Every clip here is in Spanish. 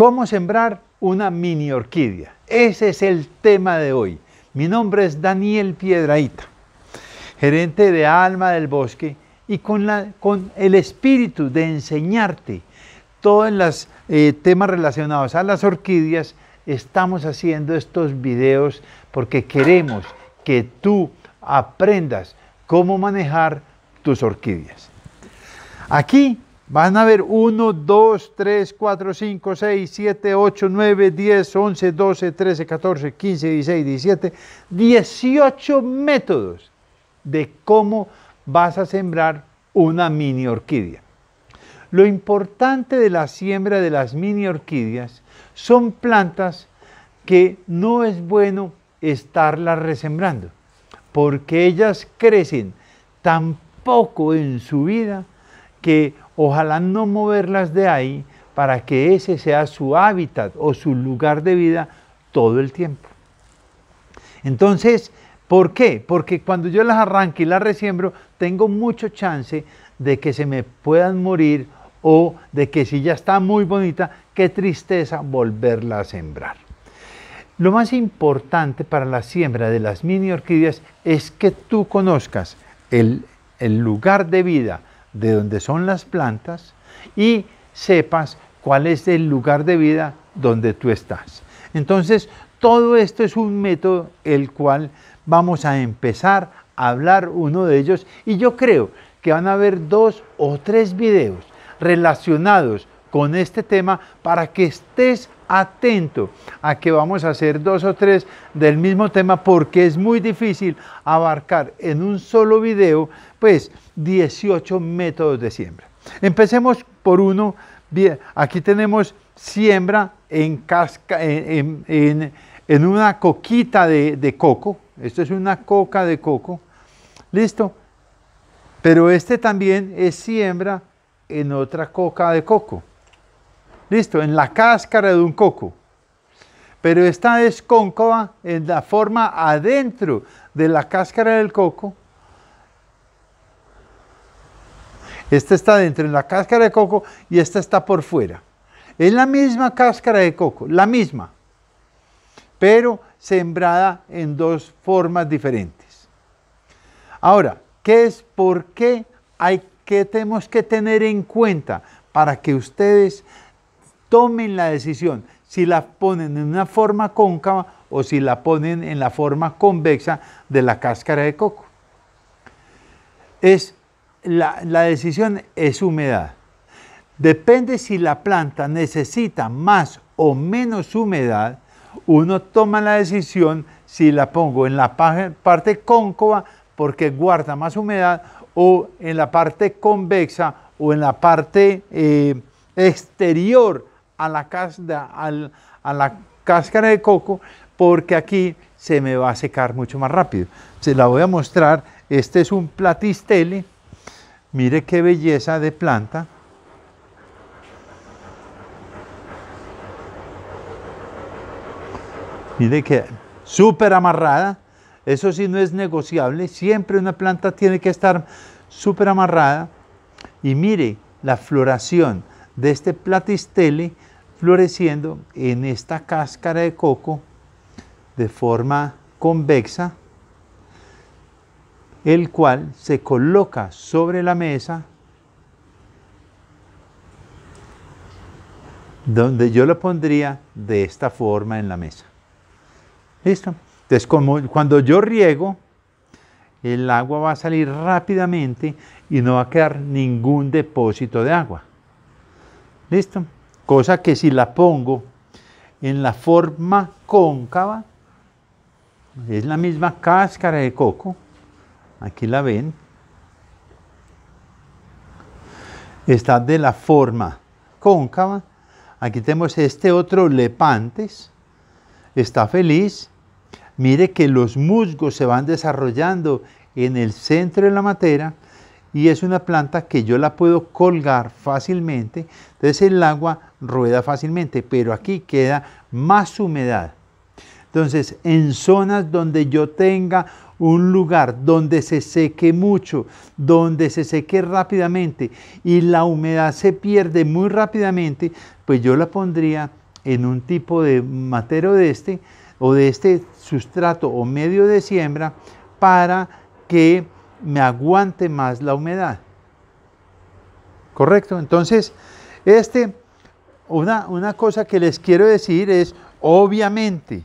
¿Cómo sembrar una mini orquídea? Ese es el tema de hoy. Mi nombre es Daniel Piedraíta, gerente de Alma del Bosque y con, el espíritu de enseñarte todos los eh, temas relacionados a las orquídeas, estamos haciendo estos videos porque queremos que tú aprendas cómo manejar tus orquídeas. Aquí Van a ver 1, 2, 3, 4, 5, 6, 7, 8, 9, 10, 11, 12, 13, 14, 15, 16, 17, 18 métodos de cómo vas a sembrar una mini orquídea. Lo importante de la siembra de las mini orquídeas son plantas que no es bueno estarlas resembrando, porque ellas crecen tan poco en su vida que ojalá no moverlas de ahí para que ese sea su hábitat o su lugar de vida todo el tiempo. Entonces, ¿por qué? Porque cuando yo las arranque y las resiembro, tengo mucho chance de que se me puedan morir o de que si ya está muy bonita, qué tristeza volverla a sembrar. Lo más importante para la siembra de las mini orquídeas es que tú conozcas el, el lugar de vida, de dónde son las plantas y sepas cuál es el lugar de vida donde tú estás. Entonces, todo esto es un método el cual vamos a empezar a hablar uno de ellos y yo creo que van a haber dos o tres videos relacionados con este tema para que estés atento a que vamos a hacer dos o tres del mismo tema porque es muy difícil abarcar en un solo video pues 18 métodos de siembra. Empecemos por uno, bien, aquí tenemos siembra en, casca, una coquita de coco, esto es una coca de coco, listo, pero este también es siembra en otra coca de coco. Listo, en la cáscara de un coco. Pero esta es cóncava en la forma adentro de la cáscara del coco. Esta está dentro en la cáscara de coco y esta está por fuera. Es la misma cáscara de coco, la misma, pero sembrada en dos formas diferentes. Ahora, ¿qué es por qué hay que tenemos que tener en cuenta para que ustedes tomen la decisión si la ponen en una forma cóncava o si la ponen en la forma convexa de la cáscara de coco. Es, la, decisión es humedad. Depende si la planta necesita más o menos humedad, uno toma la decisión si la pongo en la parte cóncava porque guarda más humedad o en la parte convexa o en la parte eh, exterior a la, cáscara de coco porque aquí se me va a secar mucho más rápido. Se la voy a mostrar. Este es un platistele. Mire qué belleza de planta. Mire que súper amarrada. Eso sí no es negociable. Siempre una planta tiene que estar súper amarrada. Y mire la floración de este platistele floreciendo en esta cáscara de coco de forma convexa, el cual se coloca sobre la mesa donde yo lo pondría de esta forma en la mesa. ¿Listo? Entonces, cuando yo riego, el agua va a salir rápidamente y no va a quedar ningún depósito de agua. ¿Listo? Cosa que si la pongo en la forma cóncava, es la misma cáscara de coco, aquí la ven, está de la forma cóncava, aquí tenemos este otro lepantes, está feliz, mire que los musgos se van desarrollando en el centro de la materia y es una planta que yo la puedo colgar fácilmente, entonces el agua rueda fácilmente, pero aquí queda más humedad. Entonces, en zonas donde yo tenga un lugar donde se seque mucho, donde se seque rápidamente y la humedad se pierde muy rápidamente, pues yo la pondría en un tipo de matero de este o de este sustrato o medio de siembra para que me aguante más la humedad. ¿Correcto? Entonces, este una, cosa que les quiero decir es, obviamente,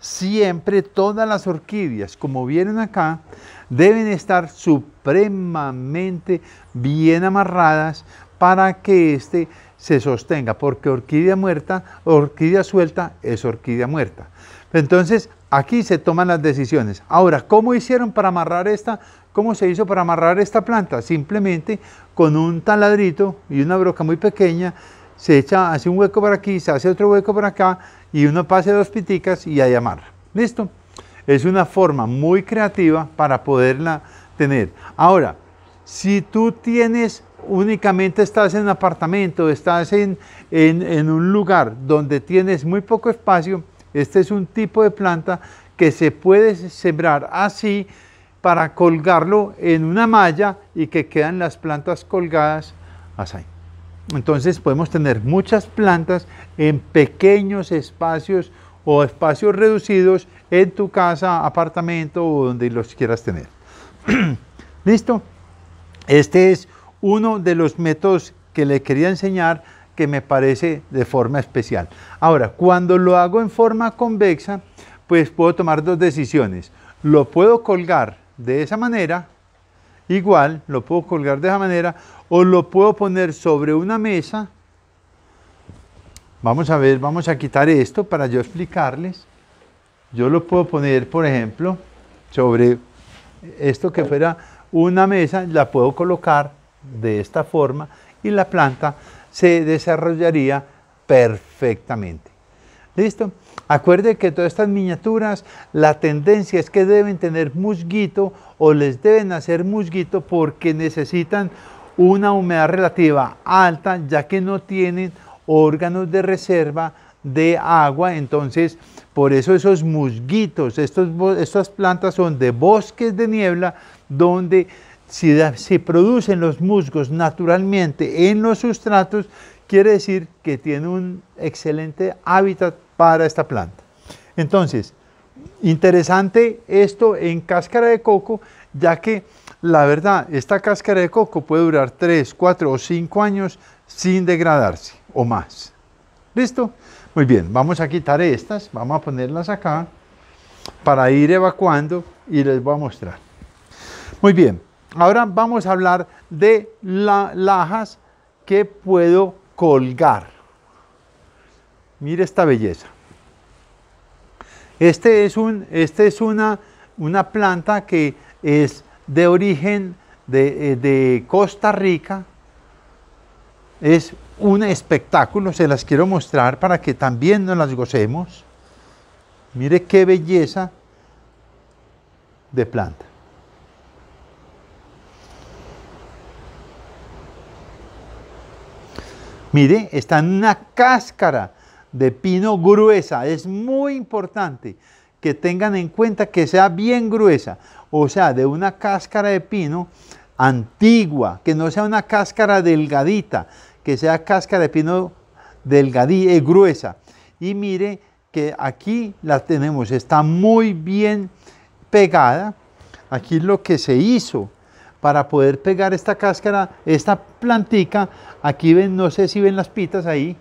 siempre todas las orquídeas, como vieron acá, deben estar supremamente bien amarradas para que éste se sostenga, porque orquídea muerta, orquídea suelta es orquídea muerta. Entonces, aquí se toman las decisiones. Ahora, ¿cómo hicieron para amarrar esta? ¿Cómo se hizo para amarrar esta planta? Simplemente con un taladrito y una broca muy pequeña se echa, hace un hueco por aquí, se hace otro hueco por acá y uno pase dos piticas y a amarra. ¿Listo? Es una forma muy creativa para poderla tener. Ahora, si tú tienes únicamente estás en un apartamento, estás en un lugar donde tienes muy poco espacio, este es un tipo de planta que se puede sembrar así para colgarlo en una malla y que quedan las plantas colgadas así. Entonces podemos tener muchas plantas en pequeños espacios o espacios reducidos en tu casa, apartamento o donde los quieras tener. ¿Listo? Este es uno de los métodos que le quería enseñar que me parece de forma especial. Ahora, cuando lo hago en forma convexa, pues puedo tomar dos decisiones. Lo puedo colgar de esa manera igual, lo puedo colgar de esa manera o lo puedo poner sobre una mesa. Vamos a ver, vamos a quitar esto para yo explicarles. Yo lo puedo poner, por ejemplo, sobre esto que fuera una mesa, la puedo colocar de esta forma y la planta se desarrollaría perfectamente. ¿Listo? Acuerde que todas estas miniaturas, la tendencia es que deben tener musguito o les deben hacer musguito porque necesitan una humedad relativa alta, ya que no tienen órganos de reserva de agua, entonces por eso esos musguitos, estas plantas son de bosques de niebla, donde se producen los musgos naturalmente en los sustratos, quiere decir que tiene un excelente hábitat para esta planta. Entonces, interesante esto en cáscara de coco, ya que la verdad, esta cáscara de coco puede durar 3, 4 o 5 años sin degradarse o más. ¿Listo? Muy bien, vamos a quitar estas, vamos a ponerlas acá para ir evacuando y les voy a mostrar. Muy bien, ahora vamos a hablar de las lajas que puedo colgar. Mire esta belleza. Este es, un, este es una, una planta que es de origen de, eh, de Costa Rica. Es un espectáculo, se las quiero mostrar para que también nos las gocemos. Mire qué belleza de planta. Mire, está en una cáscara de pino gruesa. Es muy importante que tengan en cuenta que sea bien gruesa. O sea, de una cáscara de pino antigua, que no sea una cáscara delgadita, que sea cáscara de pino delgadita, eh, gruesa. Y mire que aquí la tenemos, está muy bien pegada. Aquí lo que se hizo para poder pegar esta cáscara, esta plantica. Aquí ven, no sé si ven las pitas ahí.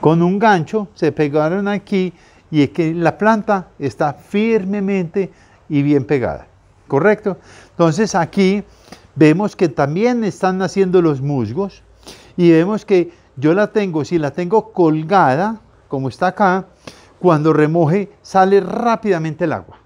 Con un gancho se pegaron aquí y es que la planta está firmemente y bien pegada. ¿Correcto? Entonces aquí vemos que también están haciendo los musgos y vemos que yo la tengo, si la tengo colgada, como está acá, cuando remoje sale rápidamente el agua.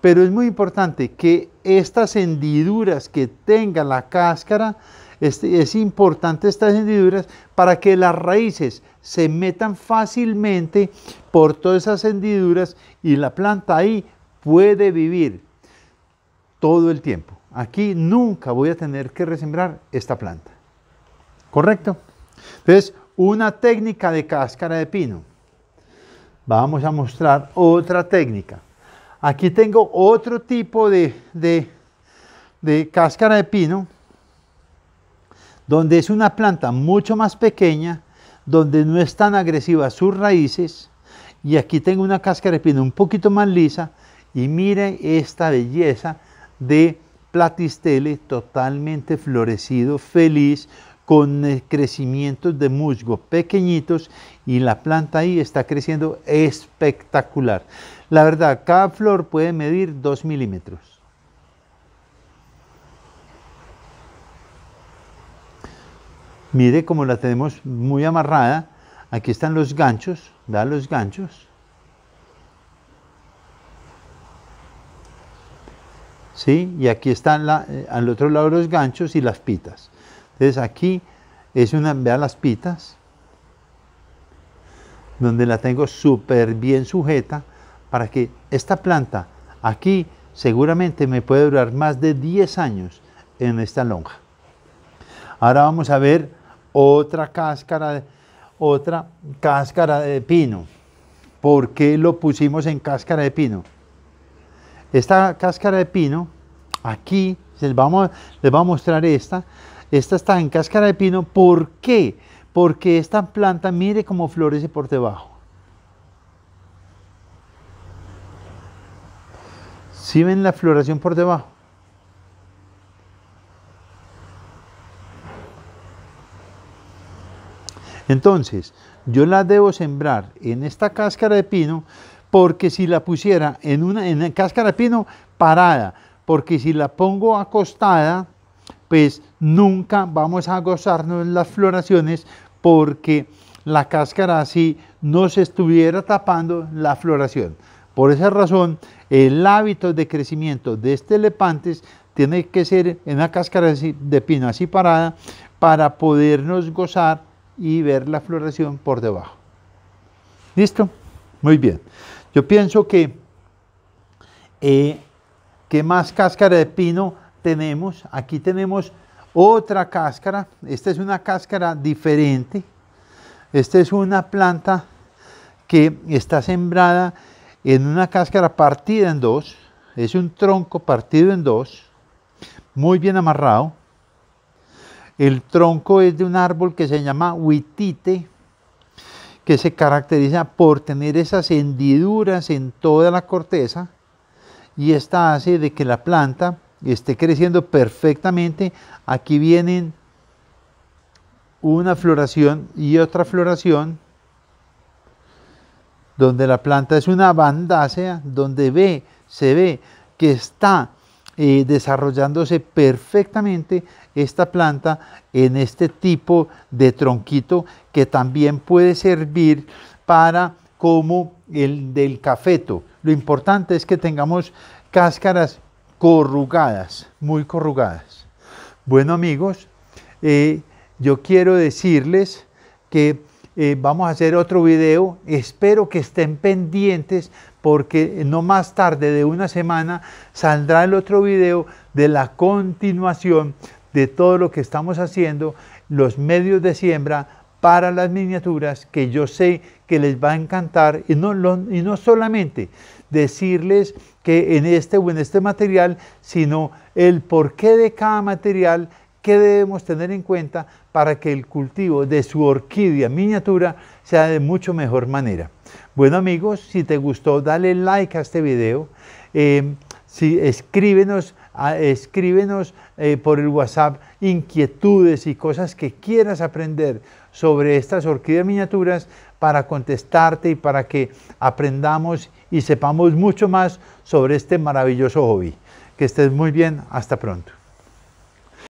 Pero es muy importante que estas hendiduras que tenga la cáscara, es importante estas hendiduras para que las raíces se metan fácilmente por todas esas hendiduras y la planta ahí puede vivir todo el tiempo. Aquí nunca voy a tener que resembrar esta planta. ¿Correcto? Entonces, una técnica de cáscara de pino vamos a mostrar otra técnica. Aquí tengo otro tipo de, de, de cáscara de pino, donde es una planta mucho más pequeña, donde no es tan agresiva sus raíces, y aquí tengo una cáscara de pino un poquito más lisa, y miren esta belleza de platistele totalmente florecido, feliz, con crecimientos de musgo pequeñitos y la planta ahí está creciendo espectacular. La verdad, cada flor puede medir 2 milímetros. Mire cómo la tenemos muy amarrada. Aquí están los ganchos, da los ganchos. ¿Sí? Y aquí están eh, al otro lado los ganchos y las pitas. Entonces aquí es una, vean las pitas, donde la tengo súper bien sujeta para que esta planta aquí seguramente me puede durar más de 10 años en esta lonja. Ahora vamos a ver otra cáscara, otra cáscara de pino. ¿Por qué lo pusimos en cáscara de pino? Esta cáscara de pino, aquí, les, vamos, les voy a mostrar esta, esta está en cáscara de pino. ¿Por qué? Porque esta planta, mire cómo florece por debajo. ¿Sí ven la floración por debajo? Entonces, yo la debo sembrar en esta cáscara de pino porque si la pusiera en una cáscara de pino parada, porque si la pongo acostada, pues nunca vamos a gozarnos las floraciones porque la cáscara así nos estuviera tapando la floración. Por esa razón, el hábito de crecimiento de este lepantes tiene que ser en la cáscara de pino así parada para podernos gozar y ver la floración por debajo. ¿Listo? Muy bien. Yo pienso que, eh, que más cáscara de pino tenemos, aquí tenemos otra cáscara, esta es una cáscara diferente, esta es una planta que está sembrada en una cáscara partida en dos, es un tronco partido en dos, muy bien amarrado. El tronco es de un árbol que se llama huitite, que se caracteriza por tener esas hendiduras en toda la corteza y esta hace de que la planta esté creciendo perfectamente. Aquí vienen una floración y otra floración, donde la planta es una bandácea, donde ve, se ve que está eh, desarrollándose perfectamente esta planta en este tipo de tronquito que también puede servir para como el del cafeto. Lo importante es que tengamos cáscaras corrugadas, muy corrugadas. Bueno amigos, eh, yo quiero decirles que eh, vamos a hacer otro video, espero que estén pendientes porque no más tarde de una semana saldrá el otro video de la continuación de todo lo que estamos haciendo, los medios de siembra para las miniaturas que yo sé que les va a encantar y no, y no solamente decirles que en este o en este material, sino el porqué de cada material que debemos tener en cuenta para que el cultivo de su orquídea miniatura sea de mucho mejor manera. Bueno amigos, si te gustó dale like a este video, eh, si, escríbenos, ah, escríbenos eh, por el WhatsApp inquietudes y cosas que quieras aprender sobre estas orquídeas miniaturas para contestarte y para que aprendamos y sepamos mucho más sobre este maravilloso hobby. Que estés muy bien, hasta pronto.